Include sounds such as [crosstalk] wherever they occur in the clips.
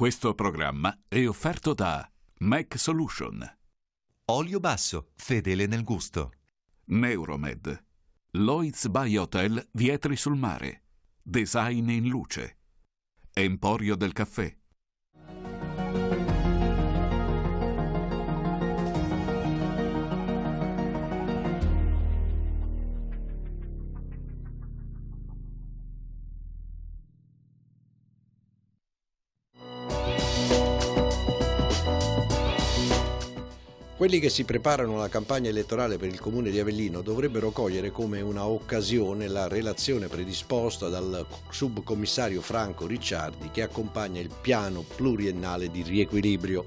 Questo programma è offerto da Mac Solution. Olio basso, fedele nel gusto. Neuromed. Lloyds Hotel Vietri sul mare. Design in luce. Emporio del caffè. quelli che si preparano alla campagna elettorale per il comune di Avellino dovrebbero cogliere come una occasione la relazione predisposta dal subcommissario Franco Ricciardi che accompagna il piano pluriennale di riequilibrio.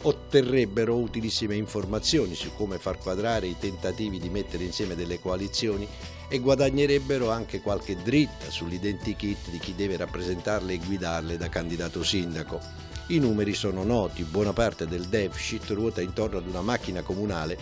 Otterrebbero utilissime informazioni su come far quadrare i tentativi di mettere insieme delle coalizioni e guadagnerebbero anche qualche dritta sull'identikit di chi deve rappresentarle e guidarle da candidato sindaco. I numeri sono noti, buona parte del deficit ruota intorno ad una macchina comunale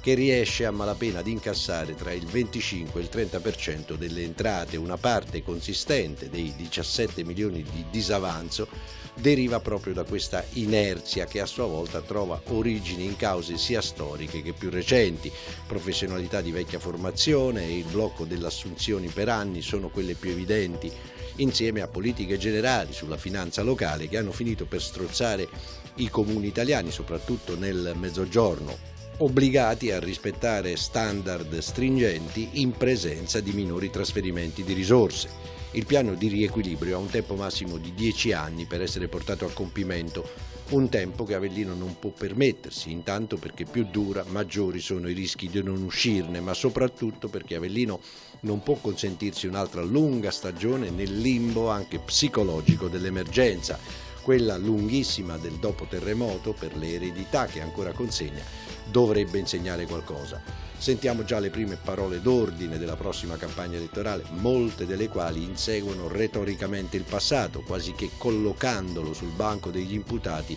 che riesce a malapena ad incassare tra il 25 e il 30% delle entrate. Una parte consistente dei 17 milioni di disavanzo deriva proprio da questa inerzia che a sua volta trova origini in cause sia storiche che più recenti. Professionalità di vecchia formazione e il blocco delle assunzioni per anni sono quelle più evidenti insieme a politiche generali sulla finanza locale che hanno finito per strozzare i comuni italiani, soprattutto nel mezzogiorno, obbligati a rispettare standard stringenti in presenza di minori trasferimenti di risorse. Il piano di riequilibrio ha un tempo massimo di 10 anni per essere portato a compimento, un tempo che Avellino non può permettersi, intanto perché più dura maggiori sono i rischi di non uscirne, ma soprattutto perché Avellino non può consentirsi un'altra lunga stagione nel limbo anche psicologico dell'emergenza quella lunghissima del dopo terremoto per le eredità che ancora consegna, dovrebbe insegnare qualcosa. Sentiamo già le prime parole d'ordine della prossima campagna elettorale, molte delle quali inseguono retoricamente il passato, quasi che collocandolo sul banco degli imputati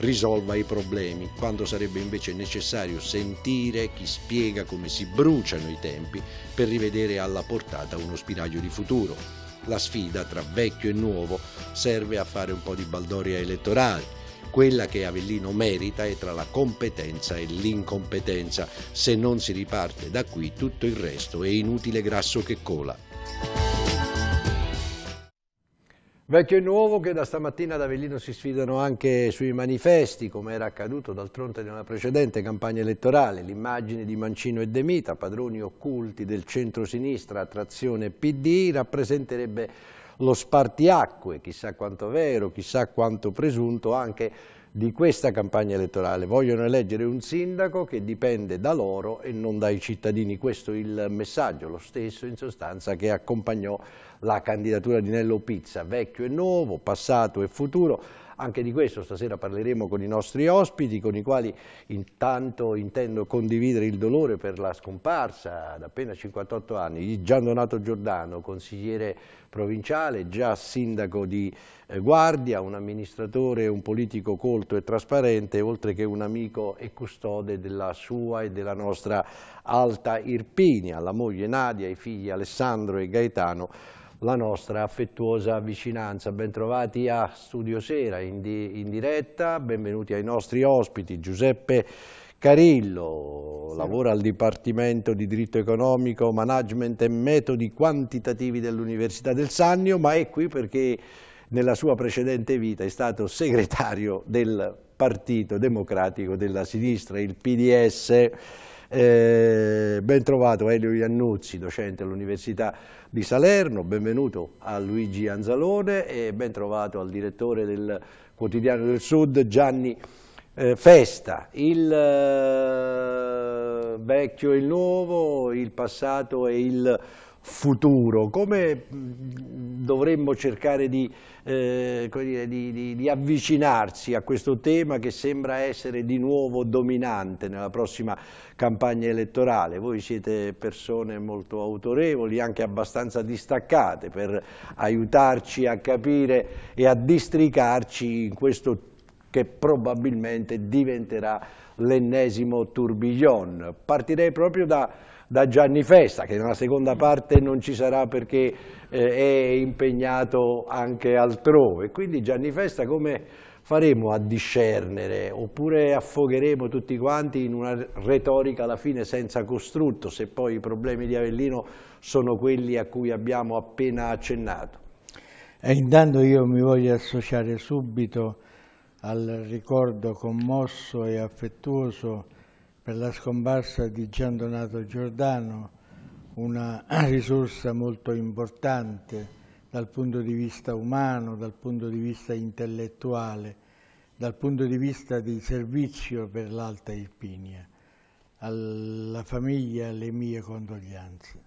risolva i problemi, quando sarebbe invece necessario sentire chi spiega come si bruciano i tempi per rivedere alla portata uno spiraglio di futuro. La sfida tra vecchio e nuovo serve a fare un po' di baldoria elettorale. Quella che Avellino merita è tra la competenza e l'incompetenza. Se non si riparte da qui tutto il resto è inutile grasso che cola. Vecchio e nuovo che da stamattina ad Avellino si sfidano anche sui manifesti, come era accaduto d'altronde nella precedente campagna elettorale. L'immagine di Mancino e De Mita, padroni occulti del centro-sinistra attrazione PD, rappresenterebbe lo spartiacque, chissà quanto vero, chissà quanto presunto, anche di questa campagna elettorale. Vogliono eleggere un sindaco che dipende da loro e non dai cittadini. Questo è il messaggio, lo stesso in sostanza che accompagnò la candidatura di Nello Pizza, vecchio e nuovo, passato e futuro. Anche di questo stasera parleremo con i nostri ospiti, con i quali intanto intendo condividere il dolore per la scomparsa ad appena 58 anni di Gian Donato Giordano, consigliere provinciale, già sindaco di eh, Guardia, un amministratore, un politico colto e trasparente, oltre che un amico e custode della sua e della nostra alta Irpinia, la moglie Nadia, i figli Alessandro e Gaetano, la nostra affettuosa vicinanza. Bentrovati a Studio Sera in, di, in diretta, benvenuti ai nostri ospiti Giuseppe Carillo, sì. lavora al Dipartimento di Diritto Economico, Management e Metodi Quantitativi dell'Università del Sannio, ma è qui perché nella sua precedente vita è stato segretario del Partito Democratico della Sinistra, il PDS. Eh, ben trovato Elio Iannuzzi, docente all'Università di Salerno, benvenuto a Luigi Anzalone e ben trovato al direttore del Quotidiano del Sud Gianni eh, Festa. Il eh, vecchio e il nuovo, il passato e il futuro, come mm, dovremmo cercare di, eh, dire, di, di, di, avvicinarsi a questo tema che sembra essere di nuovo dominante nella prossima campagna elettorale. Voi siete persone molto autorevoli, anche abbastanza distaccate per aiutarci a capire e a districarci in questo che probabilmente diventerà l'ennesimo tourbillon. Partirei proprio da da Gianni Festa, che nella seconda parte non ci sarà perché eh, è impegnato anche altrove. Quindi Gianni Festa come faremo a discernere oppure affogheremo tutti quanti in una retorica alla fine senza costrutto, se poi i problemi di Avellino sono quelli a cui abbiamo appena accennato? E eh, intanto io mi voglio associare subito al ricordo commosso e affettuoso per la scomparsa di Gian Donato Giordano, una [clears throat] risorsa molto importante dal punto di vista umano, dal punto di vista intellettuale, dal punto di vista di servizio per l'Alta Irpinia. Alla famiglia le mie condoglianze.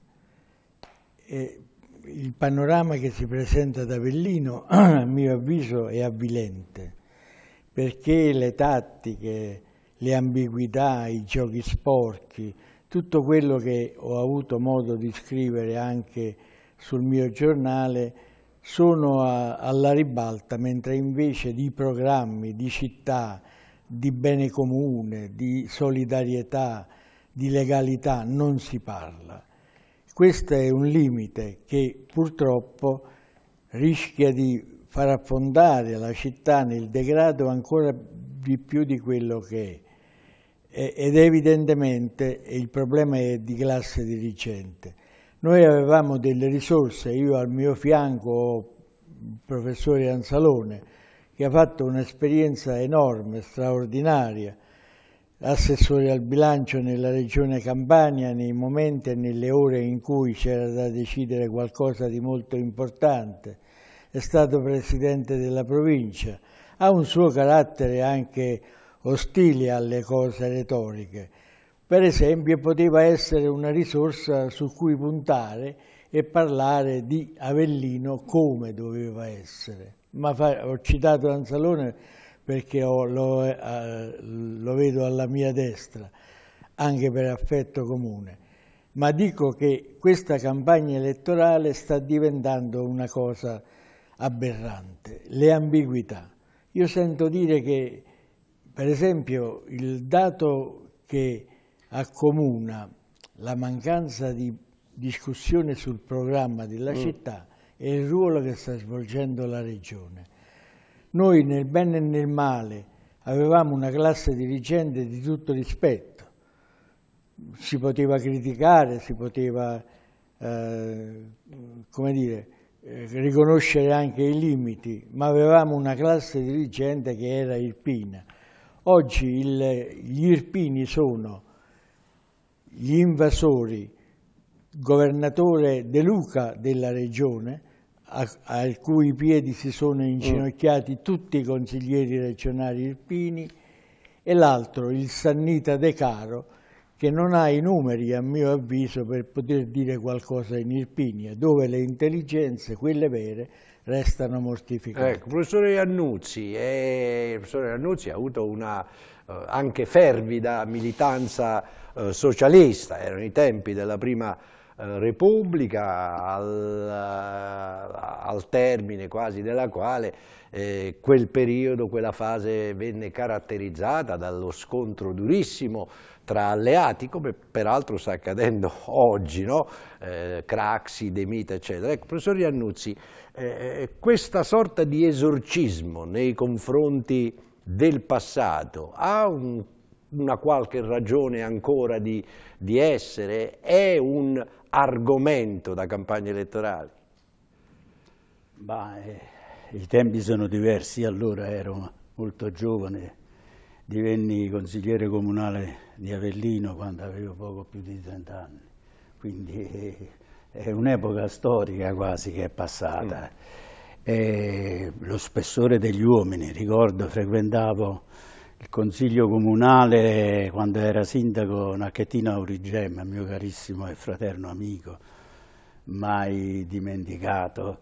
E il panorama che si presenta ad Avellino, [clears throat] a mio avviso, è avvilente, perché le tattiche, le ambiguità, i giochi sporchi, tutto quello che ho avuto modo di scrivere anche sul mio giornale sono a, alla ribalta, mentre invece di programmi, di città, di bene comune, di solidarietà, di legalità non si parla. Questo è un limite che purtroppo rischia di far affondare la città nel degrado ancora di più di quello che è ed evidentemente il problema è di classe dirigente. Noi avevamo delle risorse, io al mio fianco ho il professore Anzalone che ha fatto un'esperienza enorme, straordinaria, assessore al bilancio nella regione Campania nei momenti e nelle ore in cui c'era da decidere qualcosa di molto importante, è stato presidente della provincia, ha un suo carattere anche ostili alle cose retoriche. Per esempio poteva essere una risorsa su cui puntare e parlare di Avellino come doveva essere. Ma ho citato Anzalone perché ho, lo, eh, lo vedo alla mia destra, anche per affetto comune ma dico che questa campagna elettorale sta diventando una cosa aberrante, le ambiguità. Io sento dire che per esempio il dato che accomuna la mancanza di discussione sul programma della mm. città e il ruolo che sta svolgendo la regione. Noi nel bene e nel male avevamo una classe dirigente di tutto rispetto, si poteva criticare, si poteva eh, come dire, eh, riconoscere anche i limiti, ma avevamo una classe dirigente che era irpina. Oggi il, gli irpini sono gli invasori, governatore De Luca della regione, al cui piedi si sono mm. inginocchiati mm. tutti i consiglieri regionali irpini, e l'altro, il Sannita De Caro, che non ha i numeri, a mio avviso, per poter dire qualcosa in Irpinia, dove le intelligenze, quelle vere, restano mortificati. Ecco, professore Iannuzzi, eh, il professore Iannuzzi ha avuto una eh, anche fervida militanza eh, socialista, erano i tempi della prima eh, Repubblica, al, eh, al termine quasi della quale eh, quel periodo, quella fase venne caratterizzata dallo scontro durissimo tra alleati, come peraltro sta accadendo [laughs] oggi, no? eh, Craxi, De eccetera. Ecco, professor Iannuzzi, eh, eh, questa sorta di esorcismo nei confronti del passato ha un una qualche ragione ancora di, di essere, è un argomento da campagna elettorale? Bah, eh, I tempi sono diversi, allora ero molto giovane, divenni consigliere comunale di Avellino quando avevo poco più di 30 anni, quindi eh, è un'epoca storica quasi che è passata. Mm. Eh, lo spessore degli uomini, ricordo frequentavo il Consiglio Comunale, quando era sindaco, Nacchettino Aurigemma, mio carissimo e fraterno amico, mai dimenticato,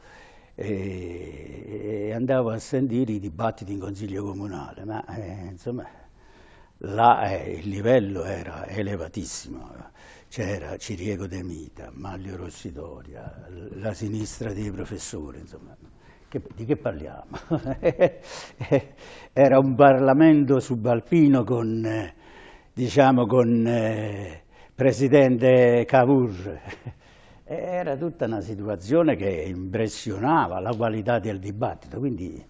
e, e andavo a sentire i dibattiti in Consiglio Comunale, ma eh, insomma là eh, il livello era elevatissimo, c'era Ciriego De Mita, Maglio Rossidoria, la sinistra dei professori, insomma. Che, di che parliamo? [laughs] Era un Parlamento subalpino con, eh, diciamo, con eh, Presidente Cavour. [laughs] Era tutta una situazione che impressionava la qualità del dibattito, quindi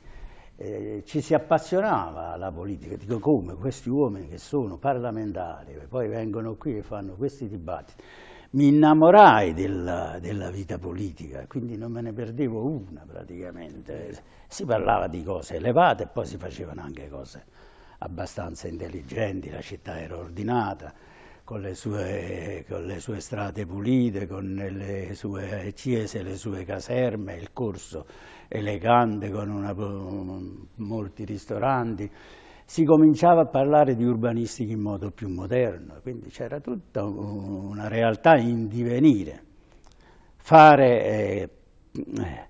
eh, ci si appassionava alla politica. Dico come questi uomini che sono parlamentari, poi vengono qui e fanno questi dibattiti mi innamorai della, della, vita politica, quindi non me ne perdevo una praticamente. Si parlava di cose elevate e poi si facevano anche cose abbastanza intelligenti, la città era ordinata, con le sue, con le sue strade pulite, con le sue chiese, le sue caserme, il corso elegante con una, molti ristoranti, si cominciava a parlare di urbanistica in modo più moderno, quindi c'era tutta una realtà in divenire. Fare eh, eh,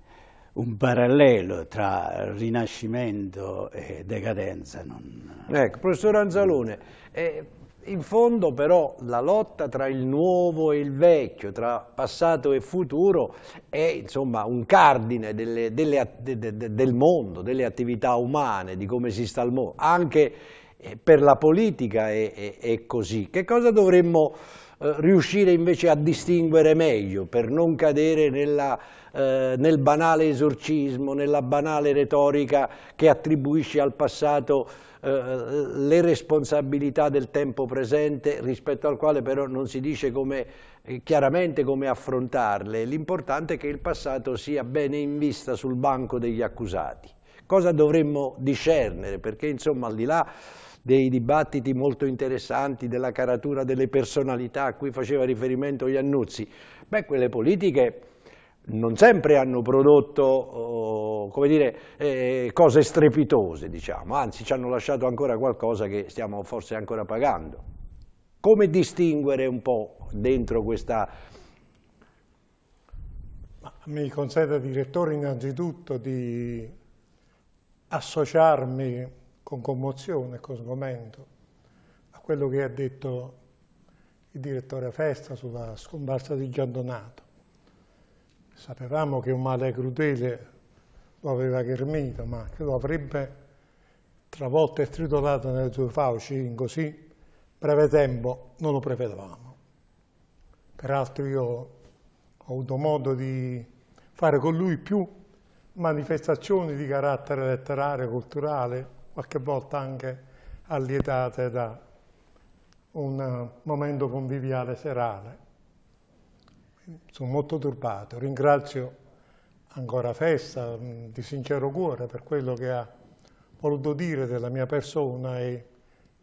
un parallelo tra rinascimento e decadenza non... Ecco, professor Anzalone, eh, in fondo però la lotta tra il nuovo e il vecchio, tra passato e futuro, è insomma un cardine delle, delle, de, de, del mondo, delle attività umane, di come si sta al mondo. Anche eh, per la politica è, è, è così. Che cosa dovremmo eh, riuscire invece a distinguere meglio per non cadere nella, eh, nel banale esorcismo, nella banale retorica che attribuisce al passato eh, le responsabilità del tempo presente rispetto al quale però non si dice come, eh, chiaramente come affrontarle. L'importante è che il passato sia bene in vista sul banco degli accusati. Cosa dovremmo discernere? Perché insomma al di là dei dibattiti molto interessanti della caratura delle personalità a cui faceva riferimento Iannuzzi, beh quelle politiche non sempre hanno prodotto oh, come dire, eh, cose strepitose, diciamo, anzi ci hanno lasciato ancora qualcosa che stiamo forse ancora pagando. Come distinguere un po' dentro questa... Mi consente, direttore, innanzitutto di associarmi con commozione, con sgomento, a quello che ha detto il direttore Festa sulla scomparsa di Giandonato Sapevamo che un male crudele lo aveva ghermito, ma che lo avrebbe travolto e stritolato nelle sue fauci in così breve tempo non lo prevedevamo. Peraltro io ho avuto modo di fare con lui più manifestazioni di carattere letterario, culturale, qualche volta anche allietate da un momento conviviale serale sono molto turbato. Ringrazio ancora Festa mm, di sincero cuore per quello che ha voluto dire della mia persona e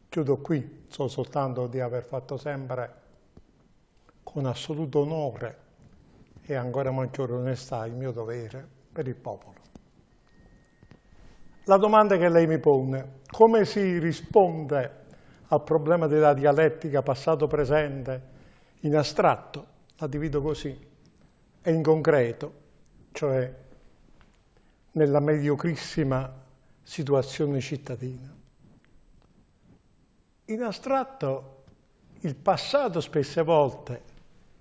chiudo qui, so soltanto di aver fatto sempre con assoluto onore e ancora maggiore onestà il mio dovere per il popolo. La domanda che lei mi pone, come si risponde al problema della dialettica passato-presente in astratto? la divido così, è in concreto, cioè nella mediocrissima situazione cittadina. In astratto, il passato spesse volte,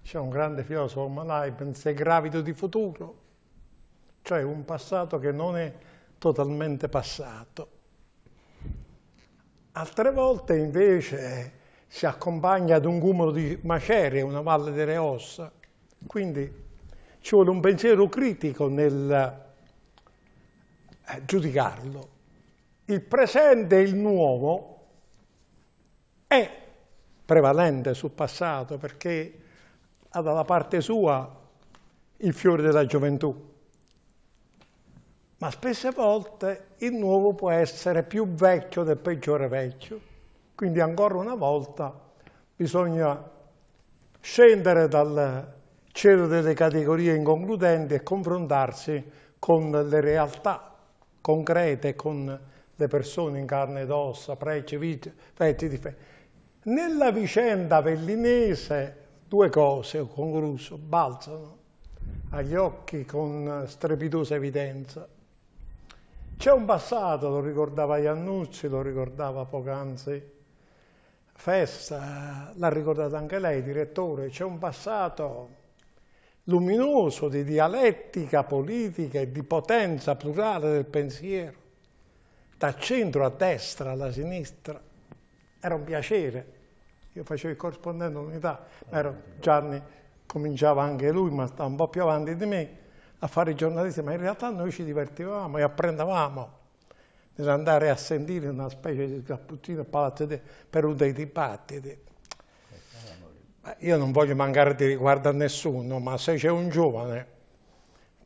c'è un grande filosofo, Leibniz, è gravido di futuro, cioè un passato che non è totalmente passato. Altre volte invece si accompagna ad un cumulo di macerie, una valle delle ossa. Quindi ci vuole un pensiero critico nel eh, giudicarlo. Il presente e il nuovo è prevalente sul passato perché ha dalla parte sua il fiore della gioventù. Ma spesse volte il nuovo può essere più vecchio del peggiore vecchio. Quindi ancora una volta bisogna scendere dal cielo delle categorie inconcludenti e confrontarsi con le realtà concrete, con le persone in carne ed ossa, preci, feti, difetti. Nella vicenda vellinese due cose, ho concluso, balzano agli occhi con strepitosa evidenza. C'è un passato, lo ricordava Iannuzzi, lo ricordava poc'anzi festa, l'ha ricordato anche lei, direttore, c'è un passato luminoso di dialettica politica e di potenza plurale del pensiero, da centro a destra alla sinistra. Era un piacere. Io facevo il corrispondente all'unità, Gianni cominciava anche lui, ma sta un po' più avanti di me, a fare i giornalisti, ma in realtà noi ci divertivamo e apprendevamo andare a sentire una specie di cappuccino a Palazzo De, per un dei dibattiti. Io non voglio mancare di riguardo a nessuno, ma se c'è un giovane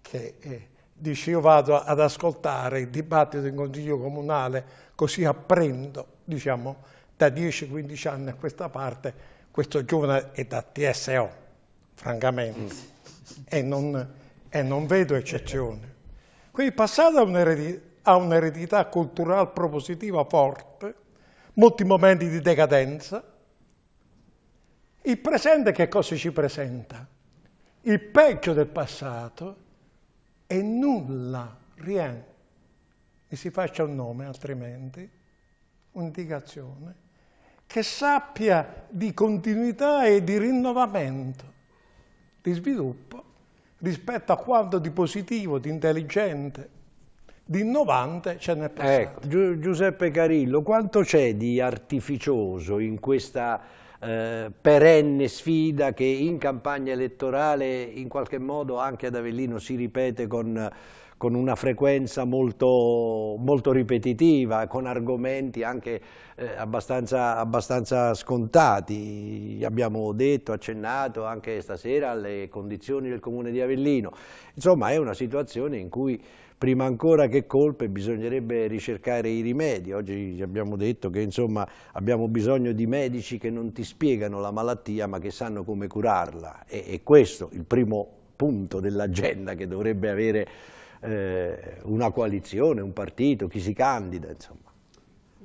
che eh, dice io vado ad ascoltare il dibattito in consiglio comunale così apprendo, diciamo, da 10-15 anni a questa parte, questo giovane è da TSO, francamente, mm. e, non, e non vedo eccezioni. Quindi passata un'eredità ha un'eredità culturale propositiva forte, molti momenti di decadenza. Il presente che cosa ci presenta? Il peggio del passato e nulla, rien, mi si faccia un nome altrimenti, un'indicazione, che sappia di continuità e di rinnovamento, di sviluppo rispetto a quanto di positivo, di intelligente, di innovante ce n'è passato. Ecco, Gi Giuseppe Carillo, quanto c'è di artificioso in questa eh, perenne sfida che in campagna elettorale in qualche modo anche ad Avellino si ripete con, con una frequenza molto, molto, ripetitiva, con argomenti anche eh, abbastanza, abbastanza, scontati. Abbiamo detto, accennato anche stasera alle condizioni del comune di Avellino. Insomma è una situazione in cui prima ancora che colpe bisognerebbe ricercare i rimedi. Oggi abbiamo detto che insomma, abbiamo bisogno di medici che non ti spiegano la malattia ma che sanno come curarla e, e questo è il primo punto dell'agenda che dovrebbe avere eh, una coalizione, un partito, chi si candida. Insomma.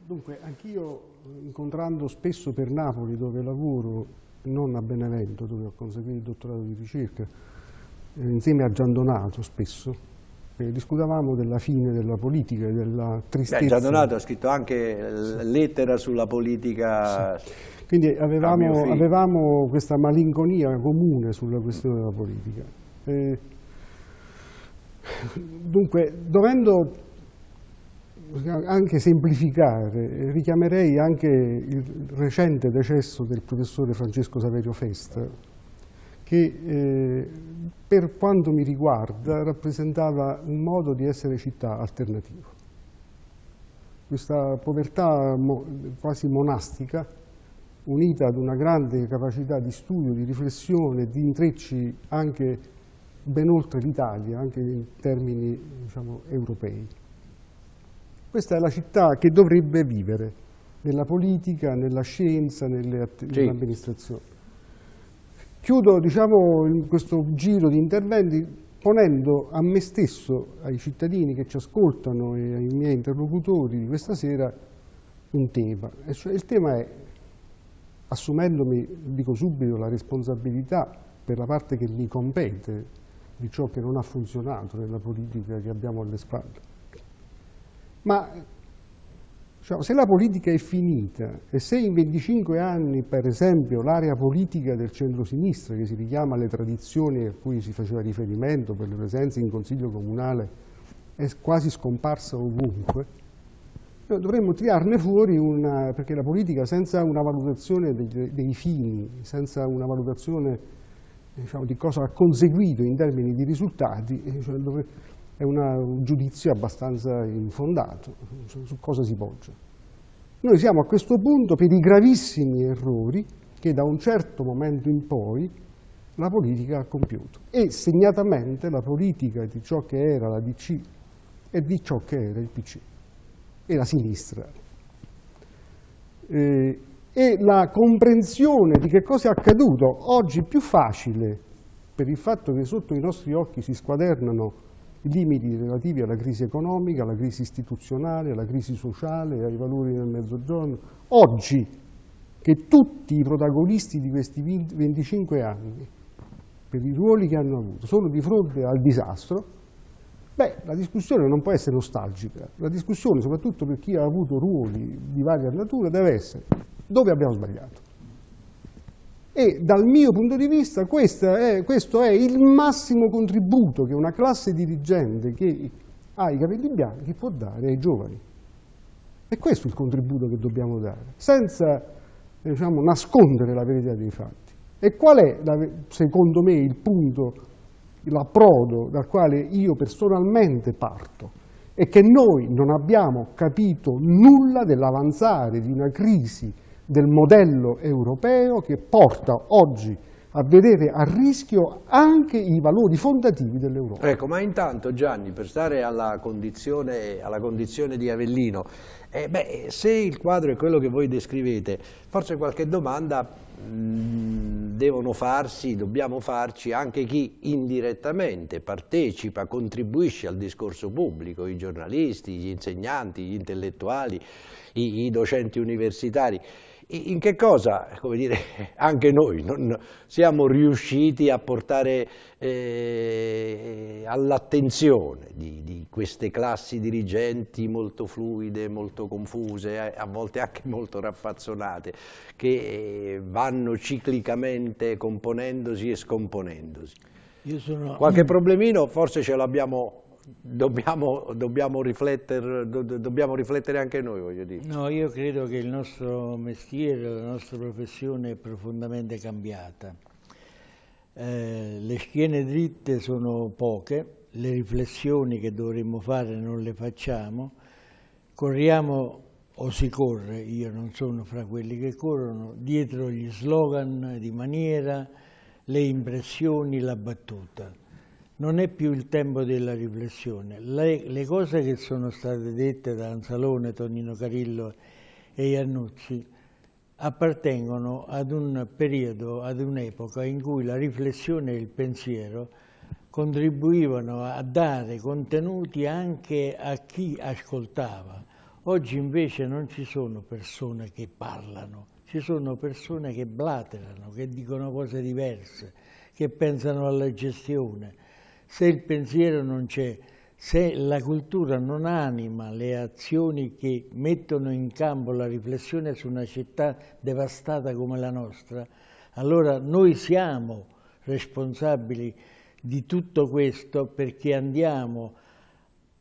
Dunque, anch'io eh, incontrando spesso per Napoli dove lavoro, non a Benevento dove ho conseguito il dottorato di ricerca, eh, insieme a Gian Donato spesso, eh, discutavamo della fine della politica e della tristezza. Beh, Gian Donato ha scritto anche lettera sulla politica. Sì. Quindi avevamo, avevamo, questa malinconia comune sulla questione della politica. Eh, dunque, dovendo anche semplificare, richiamerei anche il recente decesso del professore Francesco Saverio Festa, che eh, per quanto mi riguarda rappresentava un modo di essere città alternativo. Questa povertà mo quasi monastica, unita ad una grande capacità di studio, di riflessione, di intrecci anche ben oltre l'Italia, anche in termini diciamo, europei. Questa è la città che dovrebbe vivere nella politica, nella scienza, nell'amministrazione. Chiudo diciamo, questo giro di interventi ponendo a me stesso, ai cittadini che ci ascoltano e ai miei interlocutori di questa sera un tema. Cioè, il tema è, assumendomi, dico subito, la responsabilità per la parte che mi compete di ciò che non ha funzionato nella politica che abbiamo alle spalle. Ma cioè, se la politica è finita e se in 25 anni, per esempio, l'area politica del centro-sinistra, che si richiama alle tradizioni a cui si faceva riferimento per le presenze in consiglio comunale, è quasi scomparsa ovunque, eh, dovremmo tirarne fuori una, perché la politica senza una valutazione dei, dei fini, senza una valutazione diciamo, di cosa ha conseguito in termini di risultati, eh, cioè dovrebbe, è una, un giudizio abbastanza infondato su, su cosa si poggia. Noi siamo a questo punto per i gravissimi errori che da un certo momento in poi la politica ha compiuto e segnatamente la politica di ciò che era la DC e di ciò che era il PC e la sinistra. Eh, e la comprensione di che cosa è accaduto oggi più facile per il fatto che sotto i nostri occhi si squadernano limiti relativi alla crisi economica, alla crisi istituzionale, alla crisi sociale, ai valori del mezzogiorno. Oggi che tutti i protagonisti di questi 25 anni, per i ruoli che hanno avuto, sono di fronte al disastro, beh, la discussione non può essere nostalgica. La discussione, soprattutto per chi ha avuto ruoli di varia natura, deve essere dove abbiamo sbagliato. E dal mio punto di vista è, questo è il massimo contributo che una classe dirigente che ha i capelli bianchi può dare ai giovani. E questo è il contributo che dobbiamo dare, senza diciamo, nascondere la verità dei fatti. E qual è, secondo me, il punto, l'approdo dal quale io personalmente parto? È che noi non abbiamo capito nulla dell'avanzare di una crisi del modello europeo che porta oggi a vedere a rischio anche i valori fondativi dell'Europa. Ecco, ma intanto Gianni, per stare alla condizione, alla condizione di Avellino, eh, beh, se il quadro è quello che voi descrivete, forse qualche domanda mm, devono farsi, dobbiamo farci anche chi indirettamente partecipa, contribuisce al discorso pubblico, i giornalisti, gli insegnanti, gli intellettuali, i, i docenti universitari in che cosa, eh, come dire, [laughs] anche noi non siamo riusciti a portare eh, all'attenzione di, di, queste classi dirigenti molto fluide, molto confuse, eh, a volte anche [laughs] molto raffazzonate, che eh, vanno ciclicamente componendosi e scomponendosi. Sono... Qualche problemino forse ce l'abbiamo Dobbiamo, dobbiamo, rifletter, do, dobbiamo, riflettere anche noi, voglio dire. No, io credo che il nostro mestiere, la nostra professione è profondamente cambiata. Eh, le schiene dritte sono poche, le riflessioni che dovremmo fare non le facciamo, corriamo o si corre, io non sono fra quelli che corrono, dietro gli slogan di maniera, le impressioni, la battuta non è più il tempo della riflessione. Le, le cose che sono state dette da Anzalone, Tonino Carillo e Iannuzzi appartengono ad un periodo, ad un'epoca in cui la riflessione e il pensiero contribuivano a dare contenuti anche a chi ascoltava. Oggi invece non ci sono persone che parlano, ci sono persone che blaterano, che dicono cose diverse, che pensano alla gestione, se il pensiero non c'è, se la cultura non anima le azioni che mettono in campo la riflessione su una città devastata come la nostra, allora noi siamo responsabili di tutto questo perché andiamo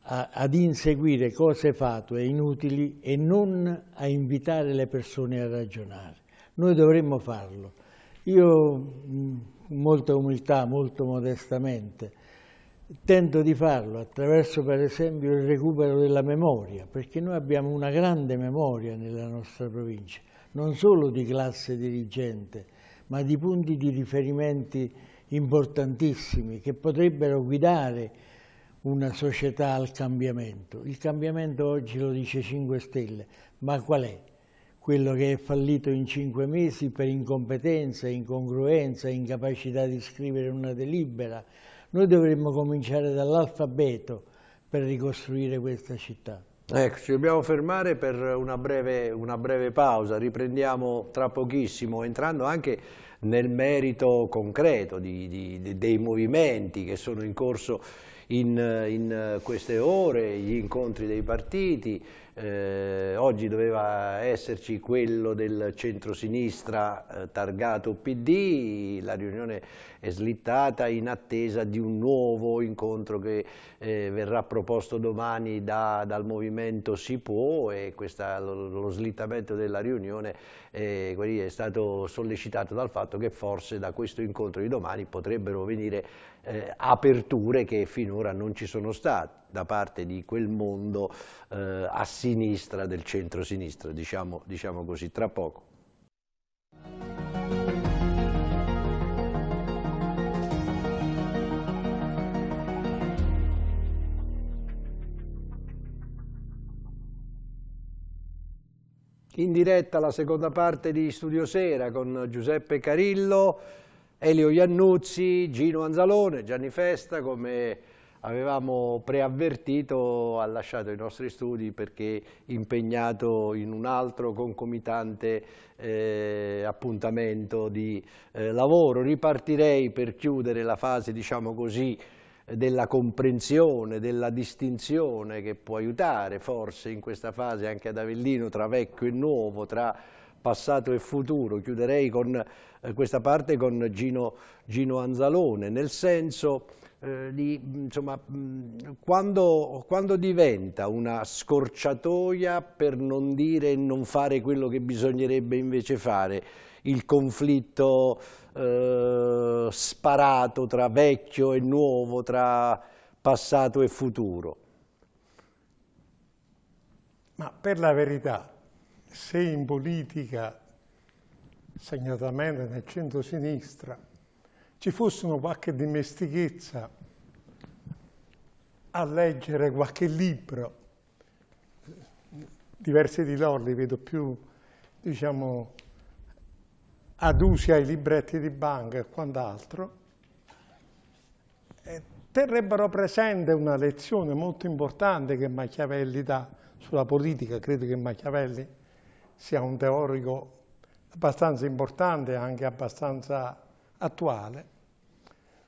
a, ad inseguire cose fatue inutili e non a invitare le persone a ragionare. Noi dovremmo farlo. Io, con mm, molta umiltà, molto modestamente, tento di farlo attraverso per esempio il recupero della memoria, perché noi abbiamo una grande memoria nella nostra provincia, non solo di classe dirigente, ma di punti di riferimento importantissimi che potrebbero guidare una società al cambiamento. Il cambiamento oggi lo dice 5 Stelle, ma qual è? Quello che è fallito in 5 mesi per incompetenza, incongruenza, incapacità di scrivere una delibera, noi dovremmo cominciare dall'alfabeto per ricostruire questa città. Ecco, ci dobbiamo fermare per una breve, una breve, pausa, riprendiamo tra pochissimo, entrando anche nel merito concreto di, di, dei movimenti che sono in corso in, in queste ore, gli incontri dei partiti, eh, oggi doveva esserci quello del centrosinistra eh, targato PD, la riunione è slittata in attesa di un nuovo incontro che eh, verrà proposto domani da, dal movimento Si Può e questa, lo, lo, slittamento della riunione eh, è stato sollecitato dal fatto che forse da questo incontro di domani potrebbero venire eh, aperture che finora non ci sono state da parte di quel mondo eh, a sinistra del centro-sinistra, diciamo, diciamo così, tra poco. In diretta la seconda parte di Studio Sera con Giuseppe Carillo, Elio Iannuzzi, Gino Anzalone, Gianni Festa, come avevamo preavvertito, ha lasciato i nostri studi perché impegnato in un altro concomitante eh, appuntamento di eh, lavoro. Ripartirei per chiudere la fase, diciamo così, della comprensione, della distinzione che può aiutare forse in questa fase anche ad Avellino tra vecchio e nuovo, tra passato e futuro. Chiuderei con eh, questa parte con Gino, Gino Anzalone, nel senso eh, di, insomma, quando, quando, diventa una scorciatoia per non dire e non fare quello che bisognerebbe invece fare, il conflitto eh, sparato tra vecchio e nuovo, tra passato e futuro. Ma per la verità, se in politica, segnatamente nel centro-sinistra, ci fossero qualche dimestichezza a leggere qualche libro, diversi di loro li vedo più, diciamo, adusi ai libretti di banca e quant'altro, eh, terrebbero presente una lezione molto importante che Machiavelli dà sulla politica, credo che Machiavelli sia un teorico abbastanza importante e anche abbastanza attuale,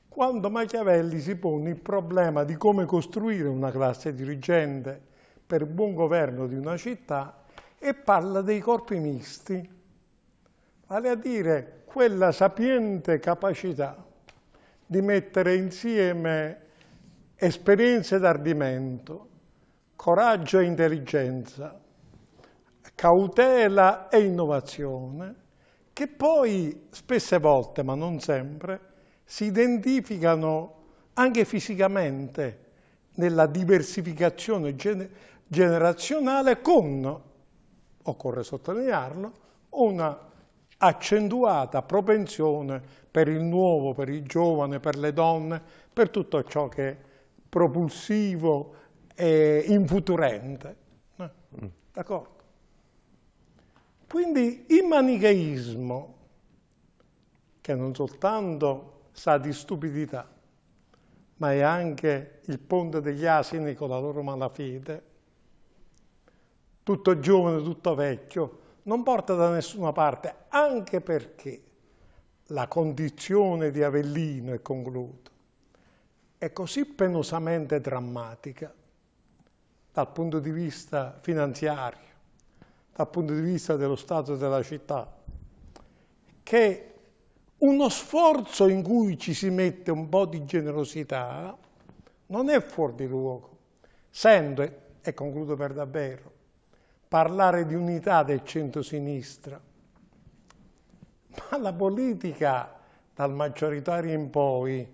quando Machiavelli si pone il problema di come costruire una classe dirigente per buon governo di una città e parla dei corpi misti, vale a dire quella sapiente capacità di mettere insieme esperienza ed ardimento, coraggio e intelligenza, cautela e innovazione, che poi spesse volte, ma non sempre, si identificano anche fisicamente nella diversificazione generazionale con, occorre sottolinearlo, una accentuata propensione per il nuovo, per il giovane, per le donne, per tutto ciò che è propulsivo e infuturente. Mm. D'accordo? Quindi il manicheismo, che non soltanto sa di stupidità, ma è anche il ponte degli asini con la loro malafede, tutto giovane, tutto vecchio, non porta da nessuna parte, anche perché la condizione di Avellino, e concludo, è così penosamente drammatica dal punto di vista finanziario, dal punto di vista dello Stato e della città, che uno sforzo in cui ci si mette un po' di generosità non è fuori di luogo. Sento, e concludo per davvero, parlare di unità del centro-sinistra, ma la politica dal maggioritario in poi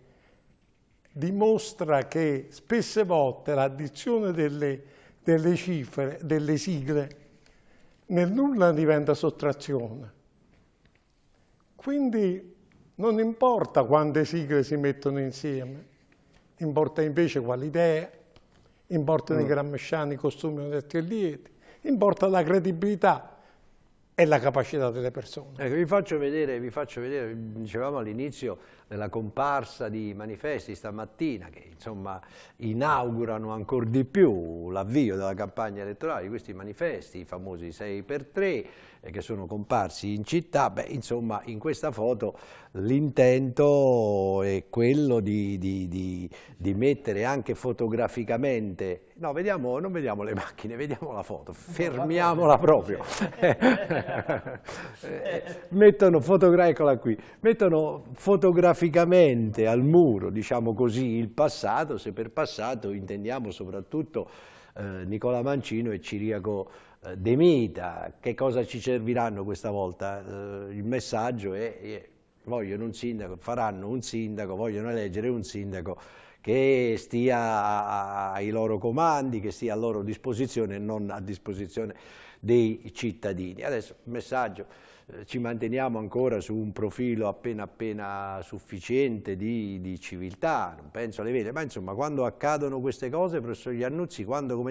dimostra che spesse volte l'addizione delle, delle cifre, delle sigle, nel nulla diventa sottrazione. Quindi non importa quante sigle si mettono insieme, importa invece quale idea, importano mm. i grammesciani, i costumi, i letti e lieti, importa la credibilità è la capacità delle persone. Ecco, vi faccio vedere, vi faccio vedere dicevamo all'inizio della comparsa di manifesti stamattina che insomma inaugurano ancora di più l'avvio della campagna elettorale questi manifesti, i famosi 6x3, che sono comparsi in città, beh, insomma in questa foto l'intento è quello di, di, di, di, mettere anche fotograficamente, no vediamo, non vediamo le macchine, vediamo la foto, fermiamola proprio, [laughs] eh, mettono, fotogra- eccola qui, mettono fotograficamente al muro, diciamo così, il passato, se per passato intendiamo soprattutto eh, Nicola Mancino e Ciriaco eh, Demita, che cosa ci serviranno questa volta? Eh, il messaggio è, vogliono un sindaco, faranno un sindaco, vogliono eleggere un sindaco che stia ai loro comandi, che stia a loro disposizione e non a disposizione dei cittadini. Adesso il messaggio eh, ci manteniamo ancora su un profilo appena appena sufficiente di, di, civiltà, non penso alle vele, ma insomma quando accadono queste cose, professor Giannuzzi, quando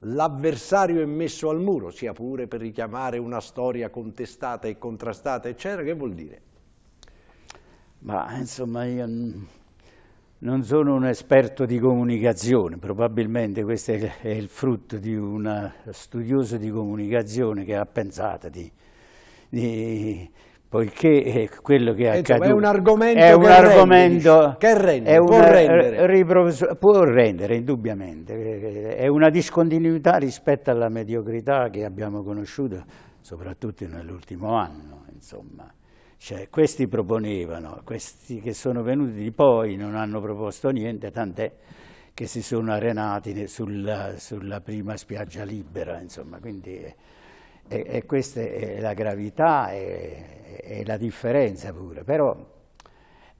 l'avversario è messo al muro, sia pure per richiamare una storia contestata e contrastata, eccetera, che vuol dire? Ma insomma io non sono un esperto di comunicazione, probabilmente questo è il frutto di uno studioso di comunicazione che ha pensato di di, poiché quello che è Insomma, accaduto è un argomento, è un che, argomento che rende, è può, eh, rendere. può rendere indubbiamente, è una discontinuità rispetto alla mediocrità che abbiamo conosciuto soprattutto nell'ultimo anno, insomma. Cioè, questi proponevano, questi che sono venuti di poi non hanno proposto niente, tant'è che si sono arenati sulla, sulla prima spiaggia libera, insomma, quindi... Eh, e, e, questa è la gravità e, e la differenza pure, però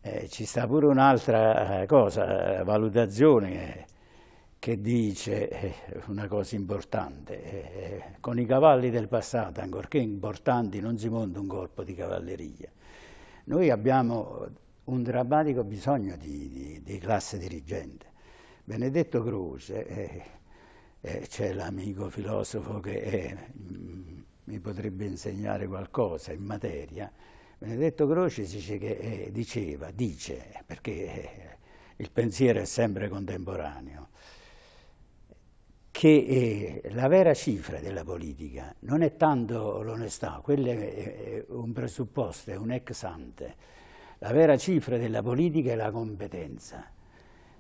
eh, ci sta pure un'altra eh, cosa, valutazione eh, che dice eh, una cosa importante, con i cavalli del passato, ancorché importanti, non si monta un corpo di cavalleria. Noi abbiamo un drammatico bisogno di, di, di classe dirigente. Benedetto Croce, eh, eh, c'è l'amico filosofo che è mm, mi potrebbe insegnare qualcosa in materia, Benedetto Croce dice, che, eh, diceva, dice, perché eh, il pensiero è sempre contemporaneo, che eh, la vera cifra della politica non è tanto l'onestà, quello è, è un presupposto, è un ex ante, la vera cifra della politica è la competenza.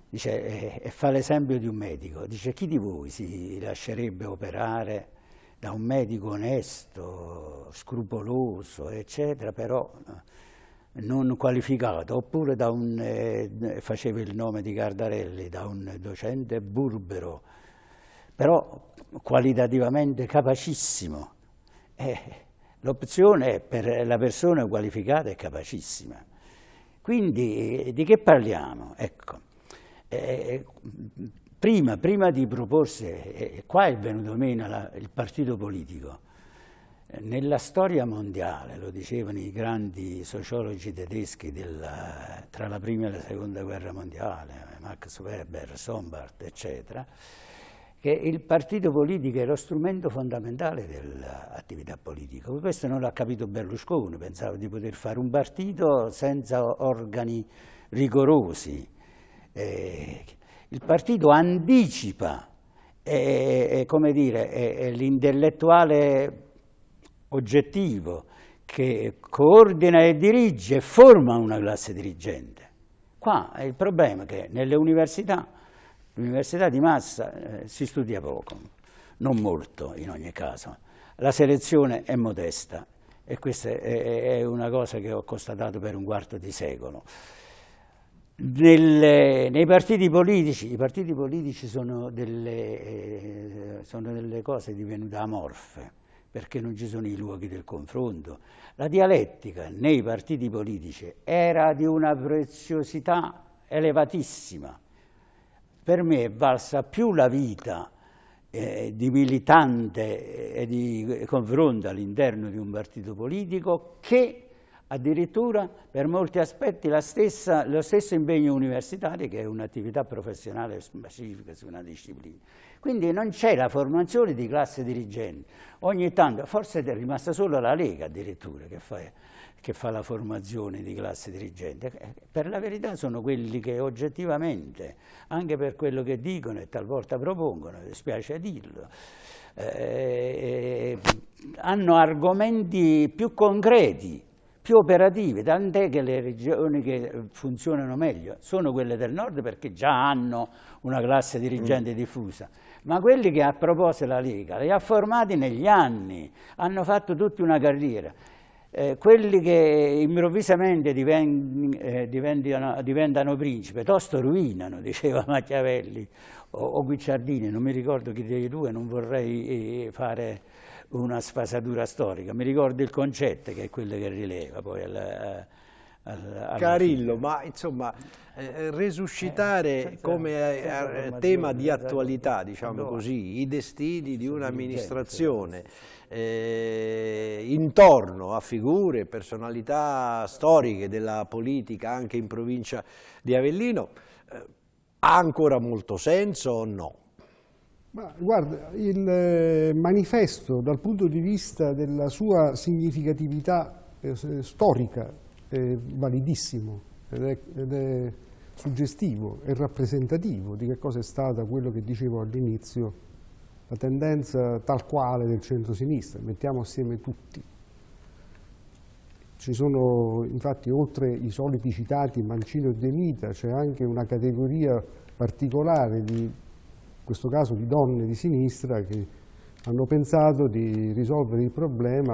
Dice, eh, e fa l'esempio di un medico, dice chi di voi si lascerebbe operare da un medico onesto, scrupoloso, eccetera, però eh, non qualificato, oppure da un, eh, faceva il nome di Cardarelli, da un docente burbero, però qualitativamente capacissimo. Eh, L'opzione per la persona qualificata e capacissima. Quindi di che parliamo? Ecco, eh, prima, prima di proporsi, e qua è venuto meno la, il partito politico, nella storia mondiale, lo dicevano i grandi sociologi tedeschi della, tra la prima e la seconda guerra mondiale, Max Weber, Sombart, eccetera, che il partito politico è lo strumento fondamentale dell'attività politica. Questo non l'ha capito Berlusconi, pensava di poter fare un partito senza organi rigorosi. Eh, il partito anticipa è, eh, l'intellettuale oggettivo che coordina e dirige e forma una classe dirigente. Qua è il problema che nelle università, l'università di massa, eh, si studia poco, non molto in ogni caso. La selezione è modesta e questa è, è una cosa che ho constatato per un quarto di secolo. Nel, nei partiti politici, i partiti politici sono delle, eh, sono delle cose divenute amorfe, perché non ci sono i luoghi del confronto. La dialettica nei partiti politici era di una preziosità elevatissima. Per me è valsa più la vita eh, di militante eh, e di confronto all'interno di un partito politico che addirittura per molti aspetti stessa, lo stesso impegno universitario che è un'attività professionale specifica su una disciplina. Quindi non c'è la formazione di classe dirigente. Ogni tanto, forse è rimasta solo la Lega addirittura che fa, che fa la formazione di classe dirigente. Eh, per la verità sono quelli che oggettivamente, anche per quello che dicono e talvolta propongono, dispiace dirlo, eh, eh, hanno argomenti più concreti più operative, tant'è che le regioni che funzionano meglio sono quelle del nord perché già hanno una classe dirigente mm. diffusa, ma quelli che ha proposto la Lega li ha formati negli anni, hanno fatto tutti una carriera. Eh, quelli che improvvisamente diven, eh, diventano, diventano principe, tosto ruinano, [laughs] diceva Machiavelli o, o Guicciardini, non mi ricordo chi dei due, non vorrei eh, fare una sfasatura storica. Mi ricordo il concetto che è quello che rileva poi al, eh, alla, alla Carillo, fine. ma insomma eh, eh, resuscitare eh, senza, come eh, senza eh, tema di esatto. attualità, diciamo no. così, i destini di un'amministrazione intorno a figure, personalità storiche della politica anche in provincia di Avellino, ha ancora molto senso o no? Ma guarda, il eh, manifesto dal punto di vista della sua significatività eh, storica è validissimo ed è, ed è suggestivo e rappresentativo di che cosa è stata quello che dicevo all'inizio, la tendenza tal quale del centro-sinistra, mettiamo assieme tutti. Ci sono infatti oltre i soliti citati Mancino e De Mita, c'è anche una categoria particolare di questo caso di donne di sinistra che hanno pensato di risolvere il problema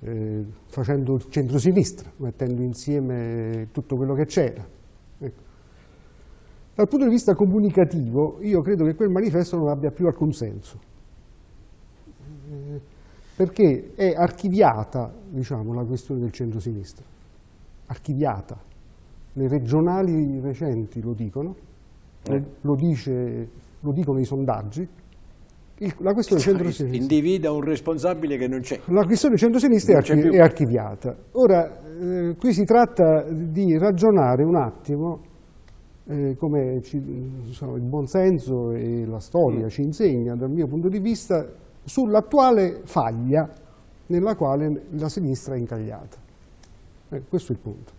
eh, facendo il centro-sinistra, mettendo insieme tutto quello che c'era. Ecco. Dal punto di vista comunicativo, io credo che quel manifesto non abbia più alcun senso, eh, perché è archiviata diciamo, la questione del centro-sinistra, archiviata. Le regionali recenti lo dicono, eh. lo dice lo dicono i sondaggi, il, la questione centrosinistra... Individua un responsabile che non c'è. La questione centrosinistra è, archi è, archiviata. Ora, eh, qui si tratta di ragionare un attimo, eh, come ci, diciamo, il buonsenso e la storia mm. ci insegna, dal mio punto di vista, sull'attuale faglia nella quale la sinistra è incagliata. Eh, questo è il punto.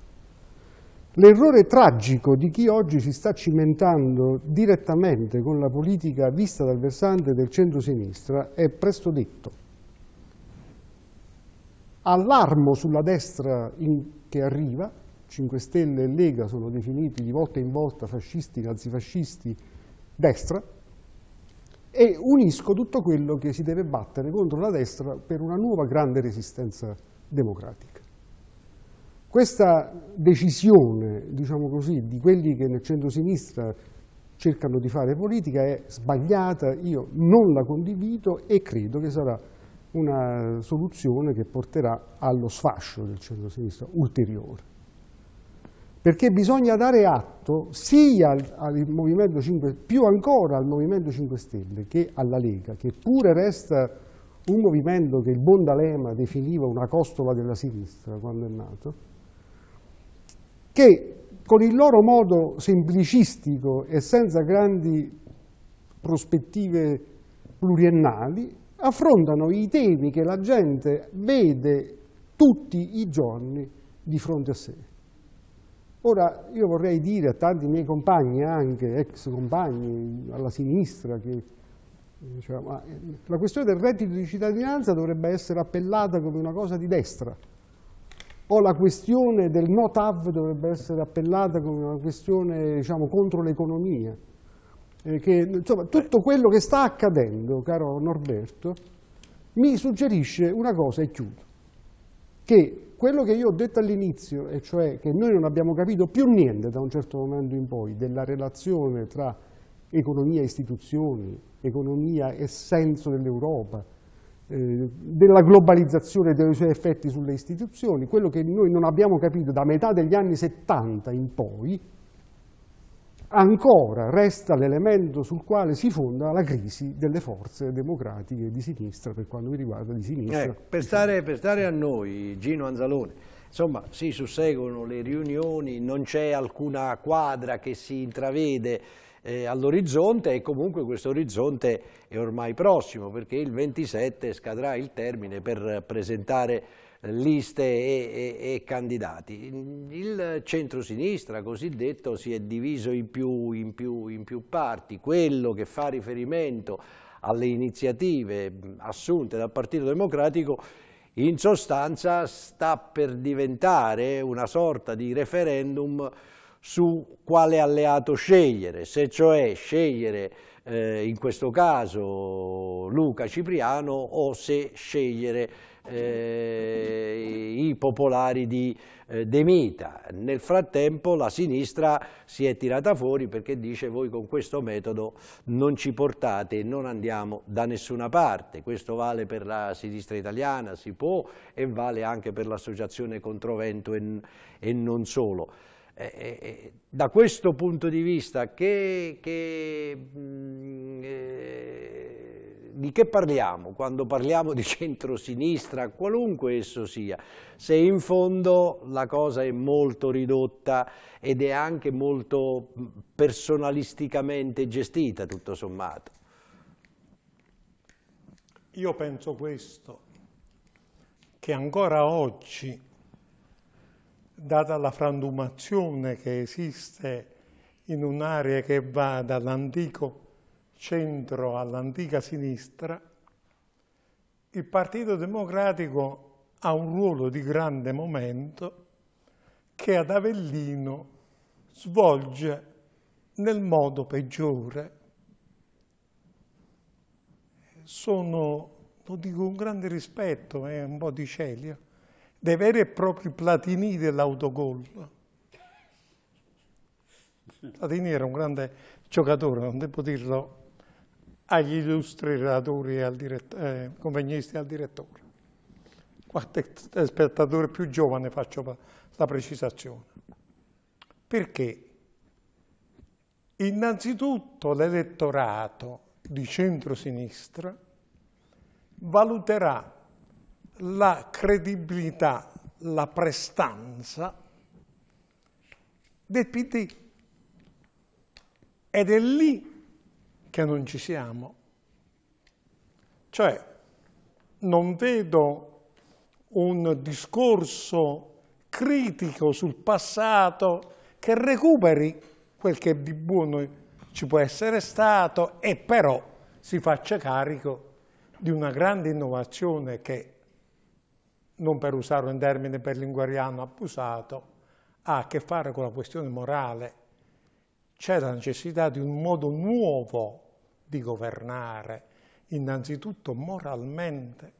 L'errore tragico di chi oggi si sta cimentando direttamente con la politica vista dal versante del centro-sinistra è presto detto. Allarmo sulla destra in, che arriva, 5 Stelle e Lega sono definiti di volta in volta fascisti, nazifascisti, destra, e unisco tutto quello che si deve battere contro la destra per una nuova grande resistenza democratica. Questa decisione, diciamo così, di quelli che nel centro-sinistra cercano di fare politica è sbagliata, io non la condivido e credo che sarà una soluzione che porterà allo sfascio del centro-sinistra ulteriore. Perché bisogna dare atto sia al, al, Movimento 5, più ancora al Movimento 5 Stelle che alla Lega, che pure resta un movimento che il Bondalema definiva una costola della sinistra quando è nato, che con il loro modo semplicistico e senza grandi prospettive pluriennali affrontano i temi che la gente vede tutti i giorni di fronte a sé. Ora io vorrei dire a tanti miei compagni, anche ex compagni alla sinistra, che diciamo, ah, la questione del reddito di cittadinanza dovrebbe essere appellata come una cosa di destra, o la questione del no TAV dovrebbe essere appellata come una questione diciamo, contro l'economia. Eh, insomma, tutto quello che sta accadendo, caro Norberto, mi suggerisce una cosa e chiudo, che quello che io ho detto all'inizio, e cioè che noi non abbiamo capito più niente da un certo momento in poi della relazione tra economia e istituzioni, economia e senso dell'Europa, eh, della globalizzazione e dei suoi effetti sulle istituzioni, quello che noi non abbiamo capito da metà degli anni 70 in poi, ancora resta l'elemento sul quale si fonda la crisi delle forze democratiche di sinistra, per quanto mi riguarda di sinistra. Eh, per, stare, per stare a noi, Gino Anzalone, insomma si susseguono le riunioni, non c'è alcuna quadra che si intravede, eh, all'orizzonte e comunque questo orizzonte è ormai prossimo perché il 27 scadrà il termine per presentare liste e, e, e candidati. Il centro-sinistra cosiddetto si è diviso in più, in, più, in più parti, quello che fa riferimento alle iniziative assunte dal Partito Democratico in sostanza sta per diventare una sorta di referendum su quale alleato scegliere, se cioè scegliere eh, in questo caso Luca Cipriano o se scegliere eh, i popolari di eh, Demita. Nel frattempo la sinistra si è tirata fuori perché dice voi con questo metodo non ci portate e non andiamo da nessuna parte. Questo vale per la sinistra italiana, si può, e vale anche per l'associazione Controvento e, e non solo. Eh, eh, eh, da questo punto di vista che, che, mh, mm, eh, di che parliamo quando parliamo di centrosinistra, qualunque esso sia, se in fondo la cosa è molto ridotta ed è anche molto mm, personalisticamente gestita tutto sommato. Io penso questo, che ancora oggi data la frantumazione che esiste in un'area che va dall'antico centro all'antica sinistra, il Partito Democratico ha un ruolo di grande momento che ad Avellino svolge nel modo peggiore. Sono, lo dico con grande rispetto, è un po' di celia, dei veri e propri Platini dell'autogol. Platini era un grande giocatore, non devo dirlo agli illustri relatori e al eh, convegnisti e al direttore. Quante spettatore più giovane faccio la precisazione. Perché? Innanzitutto l'elettorato di centrosinistra valuterà la credibilità, la prestanza del PD. Ed è lì che non ci siamo. Cioè, non vedo un discorso critico sul passato che recuperi quel che di buono ci può essere stato e però si faccia carico di una grande innovazione che non per usare un termine berlingueriano abusato, ha a che fare con la questione morale. C'è la necessità di un modo nuovo di governare, innanzitutto moralmente.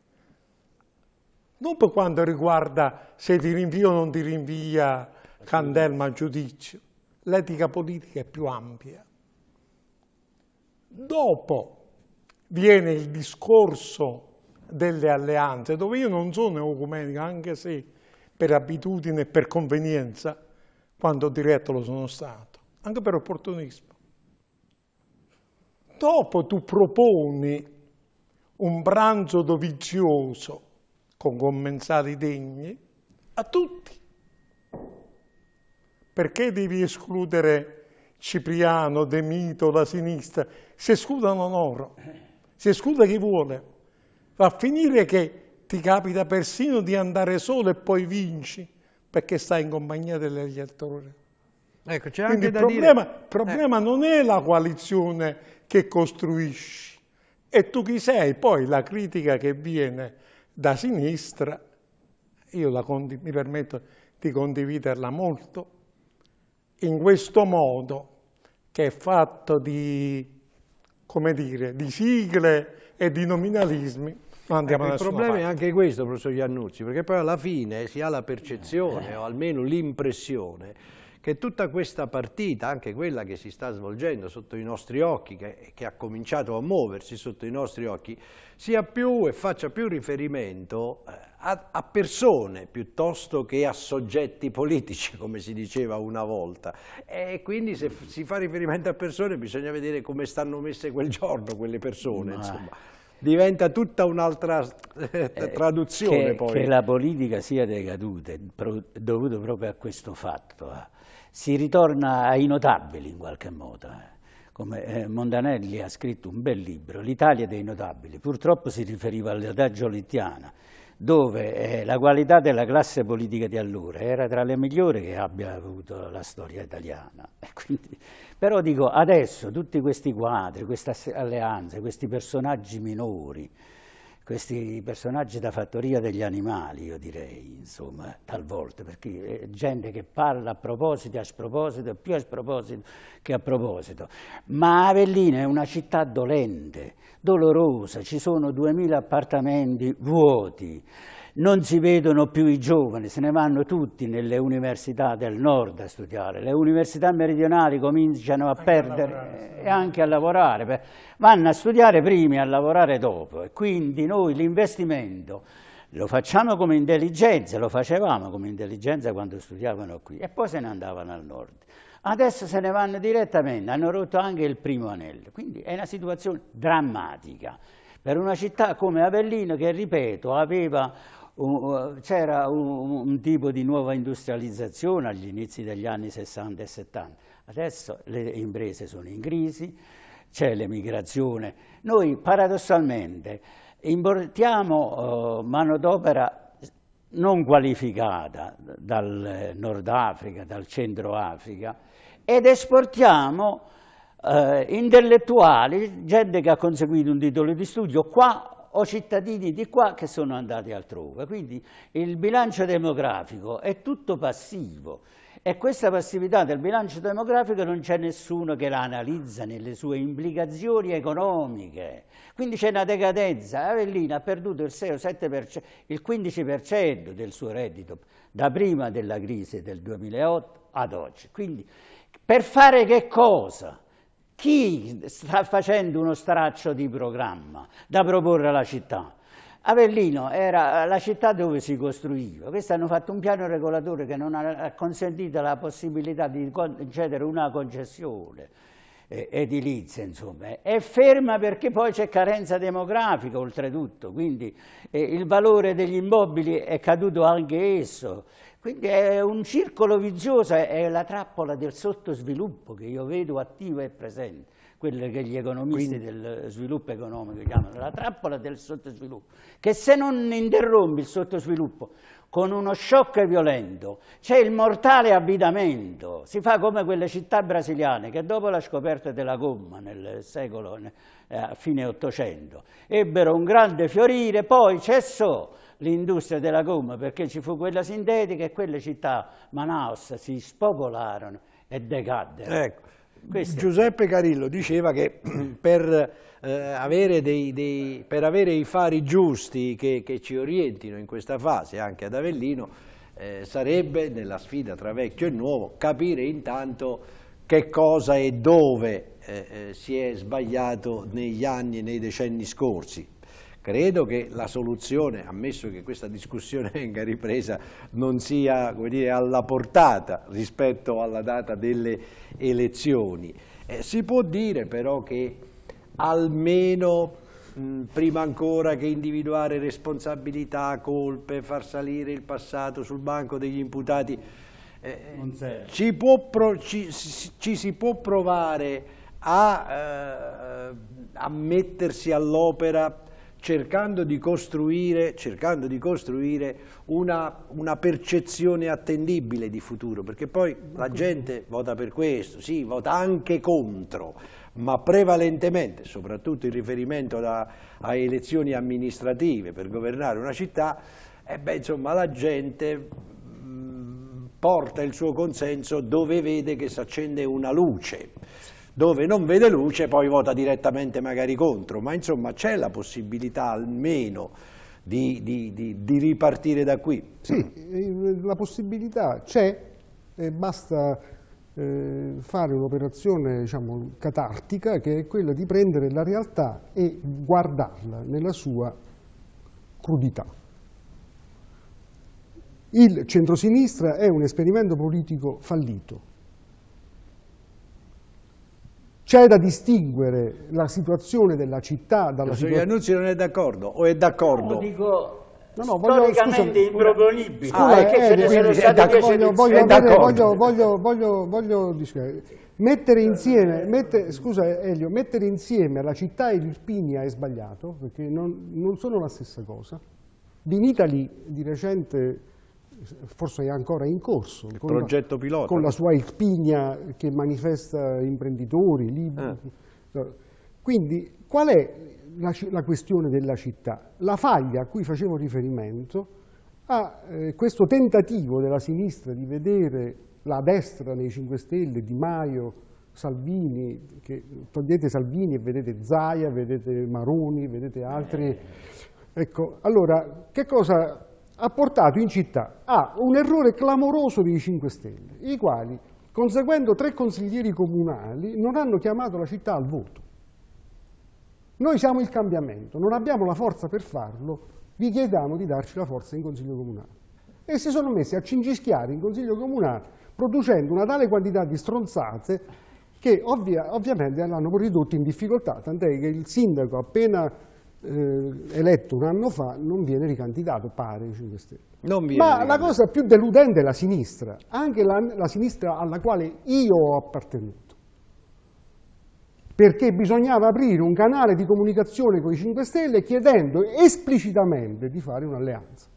Non per quanto riguarda se ti rinvia o non ti rinvia Candelma al giudizio, l'etica politica è più ampia. Dopo viene il discorso delle alleanze, dove io non sono ecumenico, anche se per abitudine e per convenienza, quando ho diretto lo sono stato, anche per opportunismo. Dopo tu proponi un pranzo dovizioso con commensali degni a tutti. Perché devi escludere Cipriano, Demito, la sinistra? Si escludono loro, si escluda chi vuole va a finire che ti capita persino di andare solo e poi vinci perché stai in compagnia degli attori. Ecco, c'è anche il problema, dire... problema eh. non è la coalizione che costruisci, e tu chi sei? Poi la critica che viene da sinistra, io mi permetto di condividerla molto, in questo modo che è fatto di, come dire, di sigle e di nominalismi, eh, no, il problema parte. è anche questo, professor Iannuzzi, perché poi alla fine si ha la percezione, eh. o almeno l'impressione, che tutta questa partita, anche quella che si sta svolgendo sotto i nostri occhi, che, che ha cominciato a muoversi sotto i nostri occhi, sia più e faccia più riferimento eh, a, a persone piuttosto che a soggetti politici, come si diceva una volta. E quindi se mm. si fa riferimento a persone bisogna vedere come stanno messe quel giorno quelle persone, Ma... insomma diventa tutta un'altra eh, eh, traduzione. Eh, che, che, la politica sia decaduta è dovuto proprio a questo fatto. Eh. Si ritorna ai notabili in qualche modo. Come Montanelli ha scritto un bel libro, L'Italia dei notabili. Purtroppo si riferiva all'adagio littiana, dove la qualità della classe politica di allora era tra le migliori che abbia avuto la storia italiana. [laughs] E Quindi, però dico, adesso tutti questi quadri, queste alleanze, questi personaggi minori, questi personaggi da fattoria degli animali, io direi, insomma, talvolta, perché è eh, gente che parla a proposito, a sproposito, più a sproposito che a proposito. Ma Avellino è una città dolente, dolorosa, ci sono 2000 appartamenti vuoti, non si vedono più i giovani, se ne vanno tutti nelle università del nord a studiare, le università meridionali cominciano a anche perdere a eh, e anche a lavorare, vanno a studiare prima e a lavorare dopo e quindi noi l'investimento lo facciamo come intelligenza, lo facevamo come intelligenza quando studiavano qui e poi se ne andavano al nord. Adesso se ne vanno direttamente, hanno rotto anche il primo anello, quindi è una situazione drammatica per una città come Avellino che, ripeto, aveva c'era un, un, tipo di nuova industrializzazione agli inizi degli anni 60 e 70. Adesso le imprese sono in crisi, c'è l'emigrazione. Noi paradossalmente importiamo eh, manodopera non qualificata dal Nord Africa, dal Centro Africa ed esportiamo eh, intellettuali, gente che ha conseguito un titolo di studio qua o cittadini di qua che sono andati altrove. Quindi il bilancio demografico è tutto passivo e questa passività del bilancio demografico non c'è nessuno che la analizza nelle sue implicazioni economiche. Quindi c'è una decadenza. Avellino ha perduto il 6 o 7%, il 15% del suo reddito da prima della crisi del 2008 ad oggi. Quindi per fare che cosa? chi sta facendo uno straccio di programma da proporre alla città? Avellino era la città dove si costruiva, questi hanno fatto un piano regolatore che non ha consentito la possibilità di concedere una concessione eh, edilizia, insomma, è ferma perché poi c'è carenza demografica oltretutto, quindi eh, il valore degli immobili è caduto anche esso quindi è un circolo vizioso, è la trappola del sottosviluppo che io vedo attiva e presente, quello che gli economisti Quindi, del sviluppo economico chiamano la trappola del sottosviluppo, che se non interrompi il sottosviluppo con uno shock violento, c'è il mortale abitamento, si fa come quelle città brasiliane che dopo la scoperta della gomma nel secolo, eh, fine 800, ebbero un grande fiorire, poi cessò, l'industria della gomma perché ci fu quella sintetica e quelle città, Manaus, si spopolarono e decaddero. Ecco. Questo. Giuseppe Carillo diceva che [clears throat] per, eh, avere, dei, dei, per avere, i fari giusti che, che, ci orientino in questa fase anche ad Avellino eh, sarebbe nella sfida tra vecchio e nuovo capire intanto che cosa e dove eh, eh si è sbagliato negli anni e nei decenni scorsi. Credo che la soluzione, ammesso che questa discussione [laughs] venga ripresa, non sia dire, alla portata rispetto alla data delle elezioni. Eh, si può dire però che almeno mh, prima ancora che individuare responsabilità, colpe, far salire il passato sul banco degli imputati, eh, ci, pro, ci, ci, si può provare a, eh, a mettersi all'opera cercando di costruire, cercando di costruire una, una, percezione attendibile di futuro, perché poi la gente vota per questo, sì, vota anche contro, ma prevalentemente, soprattutto in riferimento da, a elezioni amministrative per governare una città, eh beh, insomma, la gente mm, porta il suo consenso dove vede che si accende una luce dove non vede luce poi vota direttamente magari contro, ma insomma c'è la possibilità almeno di, di, di, di ripartire da qui. Sì, eh, la possibilità c'è, basta eh, fare un'operazione diciamo, catartica che è quella di prendere la realtà e guardarla nella sua crudità. Il centrosinistra è un esperimento politico fallito, c'è da distinguere la situazione della città dalla situazione... Il signor Iannuzzi non è d'accordo, o è d'accordo? No, dico... No, no, voglio, storicamente scusa, improponibili ah, eh, voglio, voglio, voglio, voglio, voglio, voglio Mettere insieme, mette, scusa Elio, mettere insieme la città e l'Irpinia è sbagliato, perché non, non sono la stessa cosa. Vinitali di recente forse è ancora in corso, il con, progetto la, pilota. con la sua espigna che manifesta imprenditori, liberi. Ah. Eh. Quindi qual è la, la, questione della città? La faglia a cui facevo riferimento a eh, questo tentativo della sinistra di vedere la destra nei 5 Stelle, Di Maio, Salvini, che, togliete Salvini e vedete Zaia, vedete Maroni, vedete altri. Eh. Ecco, allora, che cosa ha portato in città a un errore clamoroso dei 5 Stelle, i quali, conseguendo tre consiglieri comunali, non hanno chiamato la città al voto. Noi siamo il cambiamento, non abbiamo la forza per farlo, vi chiediamo di darci la forza in Consiglio Comunale. E si sono messi a cingischiare in Consiglio Comunale, producendo una tale quantità di stronzate che ovvia, ovviamente l'hanno ridotto in difficoltà, tant'è che il sindaco appena eh, eletto un anno fa non viene ricandidato, pare, i 5 Stelle. Ma ricandidato. la cosa più deludente è la sinistra, anche la, la sinistra alla quale io ho appartenuto perché bisognava aprire un canale di comunicazione con i 5 Stelle chiedendo esplicitamente di fare un'alleanza.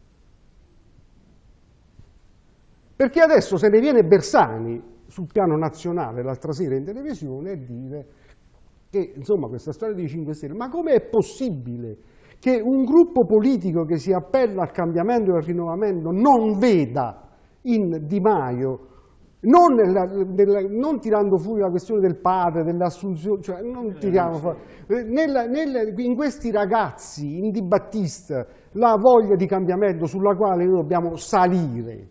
Perché adesso se ne viene Bersani sul piano nazionale l'altra sera in televisione e dire e insomma questa storia dei 5 Stelle, ma com'è possibile che un gruppo politico che si appella al cambiamento e al rinnovamento non veda in Di Maio non, nella, nella, non, tirando fuori la questione del padre, dell'assunzione, cioè non eh, tiriamo fuori, eh, nella, in questi ragazzi, in Di Battista, la voglia di cambiamento sulla quale noi dobbiamo salire.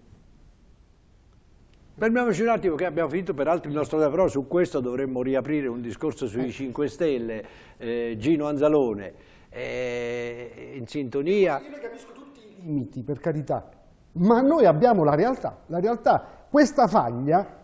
Fermiamoci un attimo che abbiamo finito peraltro il nostro lavoro, su questo dovremmo riaprire un discorso sui 5 eh. Stelle, eh, Gino Anzalone, eh, in sintonia. Io ne capisco tutti i limiti, per carità, ma noi abbiamo la realtà, la realtà, questa faglia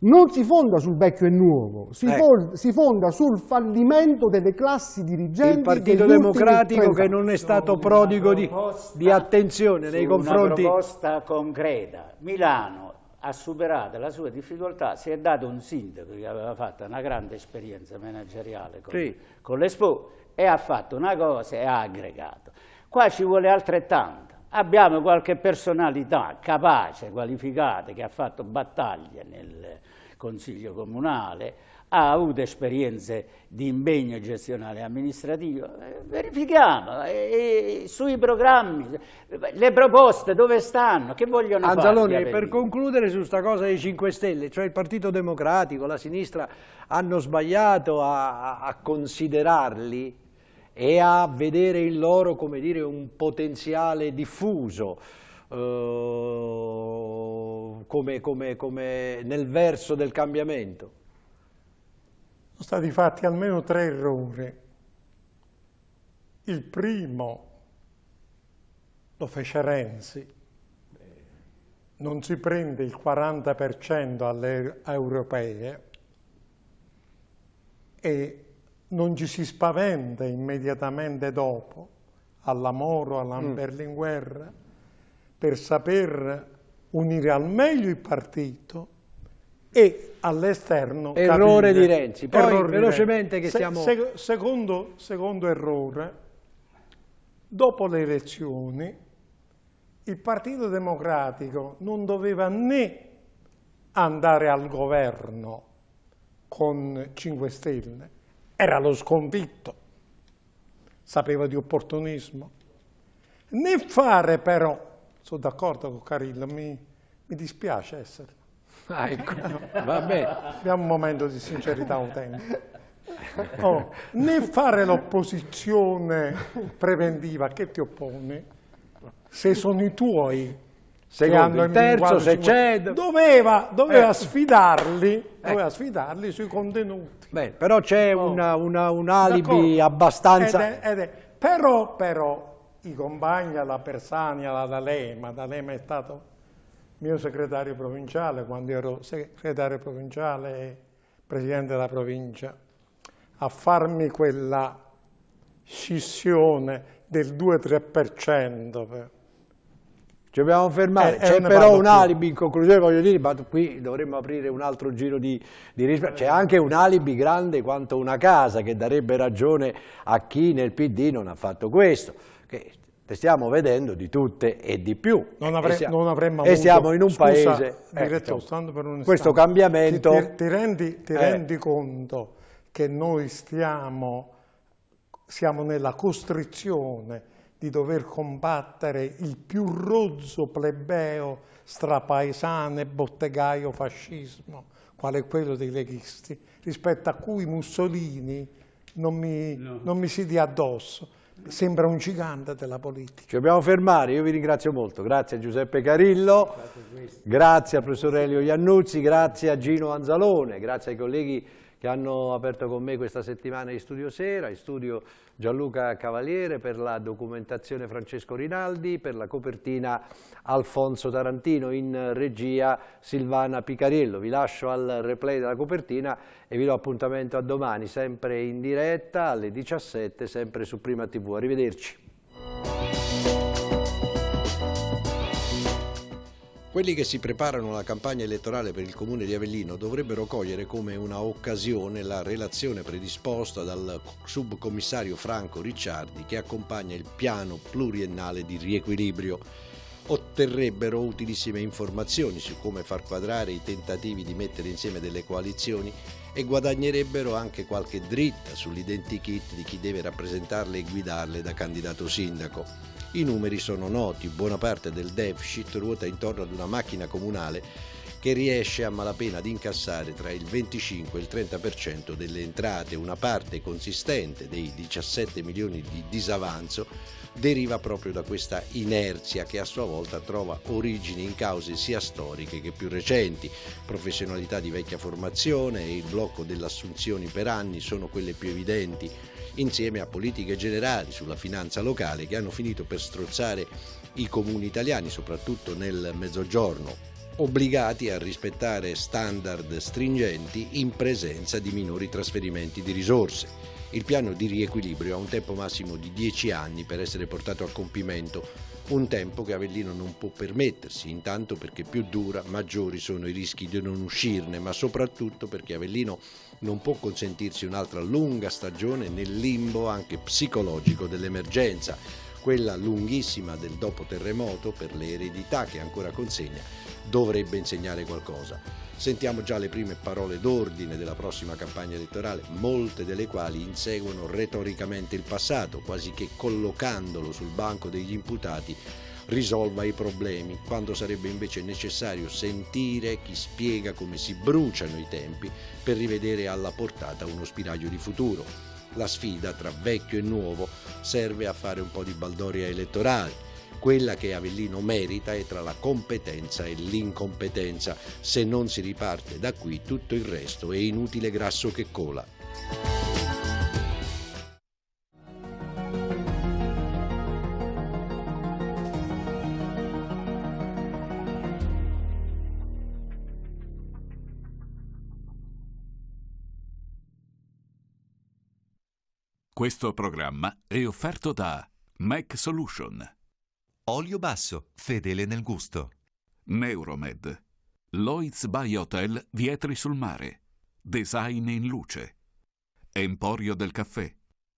non si fonda sul vecchio e nuovo, si, eh. si fonda sul fallimento delle classi dirigenti. Il Partito Democratico che non è stato prodigo di, di, attenzione nei confronti. Una proposta concreta, Milano ha superato la sua difficoltà, si è dato un sindaco che aveva fatto una grande esperienza manageriale con, sì. con l'Expo e ha fatto una cosa e ha aggregato. Qua ci vuole altrettanto. Abbiamo qualche personalità capace, qualificata, che ha fatto battaglie nel Consiglio Comunale, ha avuto esperienze di impegno gestionale e amministrativo, eh, verifichiamo e, eh, eh, sui programmi, le proposte dove stanno, che vogliono fare. Anzalone, per concludere su questa cosa dei 5 Stelle, cioè il Partito Democratico, la sinistra hanno sbagliato a, a considerarli e a vedere in loro, come dire, un potenziale diffuso. Uh, come, come, come nel verso del cambiamento? sono stati fatti almeno tre errori. Il primo lo fece Renzi, non si prende il 40% alle europee e non ci si spaventa immediatamente dopo, alla Moro, alla mm. per saper unire al meglio il partito e all'esterno. Errore capire. di Renzi. Poi errore velocemente che siamo... Se, secondo, secondo errore, dopo le elezioni il Partito Democratico non doveva né andare al governo con 5 Stelle, era lo sconfitto, sapeva di opportunismo, né fare però, sono d'accordo con Carillo, mi, mi dispiace essere Ah, ecco, eh, vabbè. Diamo un momento di sincerità autentica. Oh, né fare l'opposizione preventiva che ti oppone, se sono i tuoi Secondo, il terzo, se c'è... Doveva, doveva, eh. sfidarli, eh. doveva eh. sfidarli, sui contenuti. Beh, però c'è oh. un alibi abbastanza... Ed è, ed è. Però, però, i compagni, la Persania, la D'Alema, D'Alema è stato mio segretario provinciale, quando ero segretario provinciale e presidente della provincia, a farmi quella scissione del 2-3%. Ci dobbiamo fermare, eh, eh c'è però un alibi in conclusione, voglio dire, ma qui dovremmo aprire un altro giro di, di risparmio. C'è anche un alibi grande quanto una casa che darebbe ragione a chi nel PD non ha fatto questo. Che stiamo vedendo di tutte e di più. Non, avre, e siamo, non avremmo avuto... E siamo in un Scusa, paese... Diretto, eh, ecco, questo cambiamento... Ti, ti, rendi, ti eh. rendi, conto che noi stiamo, siamo nella costrizione di dover combattere il più rozzo plebeo strapaesano e bottegaio fascismo, quale quello dei leghisti, rispetto a cui Mussolini non mi, no. non mi si dia addosso sembra un gigante della politica. Ci dobbiamo fermare, io vi ringrazio molto. Grazie a Giuseppe Carillo, grazie al professor Elio Iannuzzi, grazie a Gino Anzalone, grazie ai colleghi che hanno aperto con me questa settimana in studio sera, in studio Gianluca Cavaliere per la documentazione Francesco Rinaldi, per la copertina Alfonso Tarantino, in regia Silvana Picariello. Vi lascio al replay della copertina e vi do appuntamento a domani, sempre in diretta alle 17, sempre su Prima TV. Arrivederci. Quelli che si preparano alla campagna elettorale per il comune di Avellino dovrebbero cogliere come una occasione la relazione predisposta dal subcommissario Franco Ricciardi che accompagna il piano pluriennale di riequilibrio. Otterrebbero utilissime informazioni su come far quadrare i tentativi di mettere insieme delle coalizioni e guadagnerebbero anche qualche dritta sull'identikit di chi deve rappresentarle e guidarle da candidato sindaco. I numeri sono noti, buona parte del deficit ruota intorno ad una macchina comunale che riesce a malapena ad incassare tra il 25 e il 30% delle entrate, una parte consistente dei 17 milioni di disavanzo deriva proprio da questa inerzia che a sua volta trova origini in cause sia storiche che più recenti. Professionalità di vecchia formazione e il blocco delle assunzioni per anni sono quelle più evidenti, insieme a politiche generali sulla finanza locale che hanno finito per strozzare i comuni italiani, soprattutto nel mezzogiorno, obbligati a rispettare standard stringenti in presenza di minori trasferimenti di risorse. Il piano di riequilibrio ha un tempo massimo di 10 anni per essere portato a compimento, un tempo che Avellino non può permettersi, intanto perché più dura maggiori sono i rischi di non uscirne, ma soprattutto perché Avellino non può consentirsi un'altra lunga stagione nel limbo anche psicologico dell'emergenza quella lunghissima del dopo terremoto per le eredità che ancora consegna dovrebbe insegnare qualcosa. Sentiamo già le prime parole d'ordine della prossima campagna elettorale, molte delle quali inseguono retoricamente il passato, quasi che collocandolo sul banco degli imputati risolva i problemi, quando sarebbe invece necessario sentire chi spiega come si bruciano i tempi per rivedere alla portata uno spiraglio di futuro. La sfida tra vecchio e nuovo serve a fare un po' di baldoria elettorale, quella che Avellino merita è tra la competenza e l'incompetenza. Se non si riparte da qui tutto il resto è inutile grasso che cola. Questo programma è offerto da Mac Solution. Olio basso, fedele nel gusto. Neuromed. Loiz Bay Hotel, Vietri sul mare. Design in luce. Emporio del caffè.